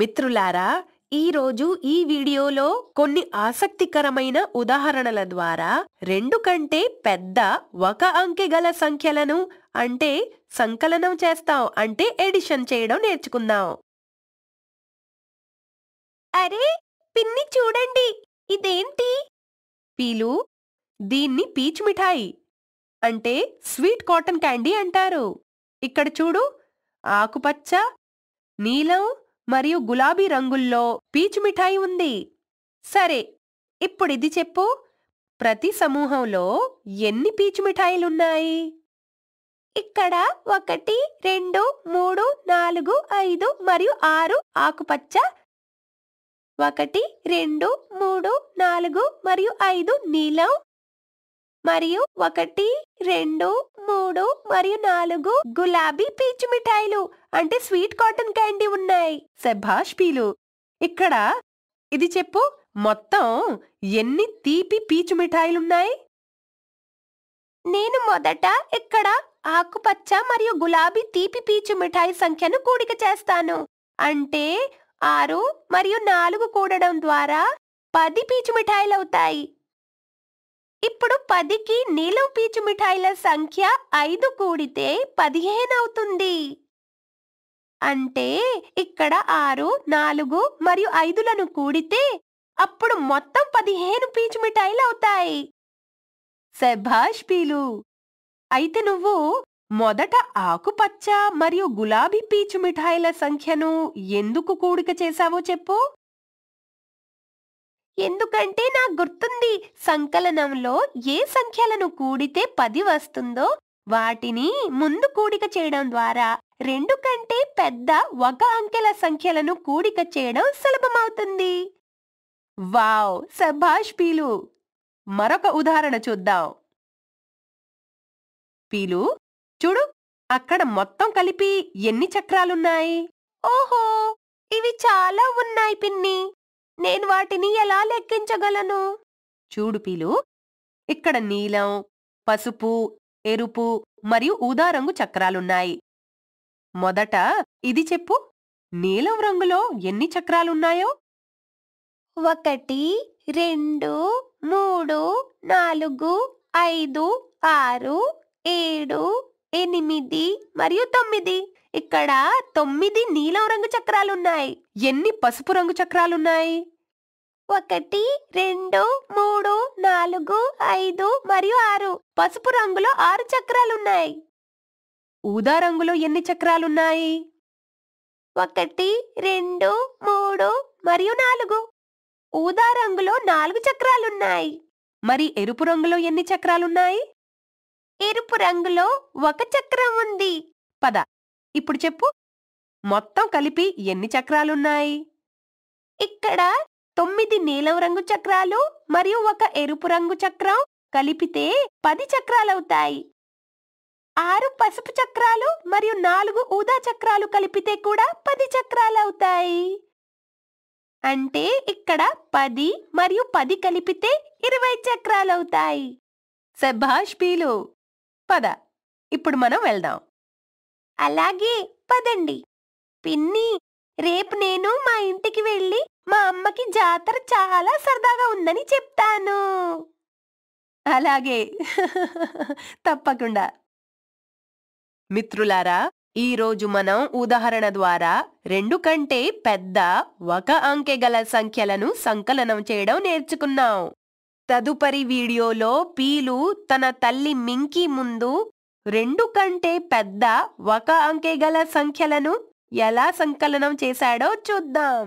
మిత్రులారా ఈరోజు ఈ వీడియోలో కొన్ని ఆసక్తికరమైన ఉదాహరణల ద్వారా రెండు కంటే పెద్ద ఒక అంకె గల సంఖ్యలను అంటే సంకలనం చేస్తాం అంటే ఎడిషన్ చేయడం నేర్చుకుందాం అరే పిన్ని చూడండి ఇదేంటి పీలు దీన్ని పీచ్ మిఠాయి అంటే స్వీట్ కాటన్ క్యాండీ అంటారు ఇక్కడ చూడు ఆకుపచ్చ నీలం మరియు గులాబీ రంగుల్లో పీచు మిఠాయి ఉంది సరే ఇప్పుడిది చెప్పు ప్రతి సమూహంలో ఎన్ని పీచు మిఠాయిలున్నాయి ఇక్కడ ఒకటి రెండు మూడు నాలుగు ఐదు మరియు ఆరు ఆకుపచ్చ ఒకటి రెండు మూడు నాలుగు మరియు ఐదు నీలం మరియు ఒకటి రెండు మూడు మరియు నాలుగు గులాబీ పీచు మిఠాయిలు అంటే స్వీట్ కాటన్ క్యాండీ ఉన్నాయి శభాష్ పీలు ఇక్కడ ఇది చెప్పు మొత్తం ఎన్ని తీపి పీచు మిఠాయిలున్నాయి నేను మొదట ఇక్కడ ఆకుపచ్చ మరియు గులాబీ తీపి పీచు మిఠాయి సంఖ్యను కూడిక చేస్తాను అంటే ఆరు మరియు నాలుగు కూడడం ద్వారా పది పీచు మిఠాయిలవుతాయి ఇప్పుడు పదికి నీలం పీచు మిఠాయిల సంఖ్య ఐదు కూడితే పదిహేను అవుతుంది అంటే ఇక్కడ ఆరు నాలుగు మరియు ఐదులను కూడితే అప్పుడు మొత్తం పదిహేను పీచు మిఠాయిలు అవుతాయి శభాష్ పీలు అయితే నువ్వు మొదట ఆకుపచ్చ మరియు గులాబీ పీచు మిఠాయిల సంఖ్యను ఎందుకు కూడిక చేశావో చెప్పు ఎందుకంటే నాకు గుర్తుంది సంకలనంలో ఏ సంఖ్యలను కూడితే పది వస్తుందో వాటిని ముందు కూడిక చేయడం ద్వారా రెండు కంటే పెద్ద ఒక అంకెల సంఖ్యలను కూడిక చేయడం సులభమవుతుంది వావ్ సభాష్ పీలు మరొక ఉదాహరణ చూద్దాం పీలు చూడు అక్కడ మొత్తం కలిపి ఎన్ని చక్రాలున్నాయి ఓహో ఇవి చాలా ఉన్నాయి పిన్ని నేను వాటిని ఎలా లెక్కించగలను చూడు పీలు ఇక్కడ నీలం పసుపు ఎరుపు మరియు ఊదా రంగు చక్రాలున్నాయి మొదట ఇది చెప్పు నీలం రంగులో ఎన్ని చక్రాలున్నాయో ఒకటి రెండు మూడు నాలుగు ఐదు ఆరు ఏడు ఎనిమిది మరియు తొమ్మిది ఇక్కడ తొమ్మిది నీలం రంగు చక్రాలున్నాయి ఎన్ని పసుపు రంగు చక్రాలున్నాయి ఒకటి రెండు మూడు నాలుగు ఐదు మరియు ఆరు పసుపు రంగులో ఆరు చక్రాలున్నాయి ఊదా రంగులో ఎన్ని చక్రాలున్నాయి ఒకటి రెండు మూడు మరియు నాలుగు ఊదా రంగులో నాలుగు చక్రాలున్నాయి మరి ఎరుపు రంగులో ఎన్ని చక్రాలున్నాయి ఎరుపు రంగులో ఒక చక్రం ఉంది పద ఇప్పుడు చెప్పు మొత్తం కలిపి ఎన్ని చక్రాలున్నాయి ఇక్కడ తొమ్మిది నీలం రంగు చక్రాలు మరియు ఒక ఎరుపు రంగు చక్రం కలిపితే పది చక్రాలవుతాయి ఆరు పసుపు చక్రాలు మరియు నాలుగు ఊదా చక్రాలు కలిపితే కూడా పది చక్రాలవుతాయి అంటే ఇక్కడ పది మరియు పది కలిపితే ఇరవై చక్రాలవుతాయి సభాష్ పీలు పద ఇప్పుడు మనం వెళ్దాం అలాగే పదండి పిన్ని రేపు నేను మా ఇంటికి వెళ్ళి మా అమ్మకి జాతర చాలా సరదాగా ఉందని చెప్తాను అలాగే తప్పకుండా మిత్రులారా ఈరోజు మనం ఉదాహరణ ద్వారా రెండు కంటే పెద్ద ఒక అంకె గల సంఖ్యలను సంకలనం చేయడం నేర్చుకున్నాం తదుపరి వీడియోలో పీలు తన తల్లి మింకి ముందు రెండు కంటే పెద్ద ఒక అంకె గల సంఖ్యలను ఎలా సంకలనం చేశాడో చూద్దాం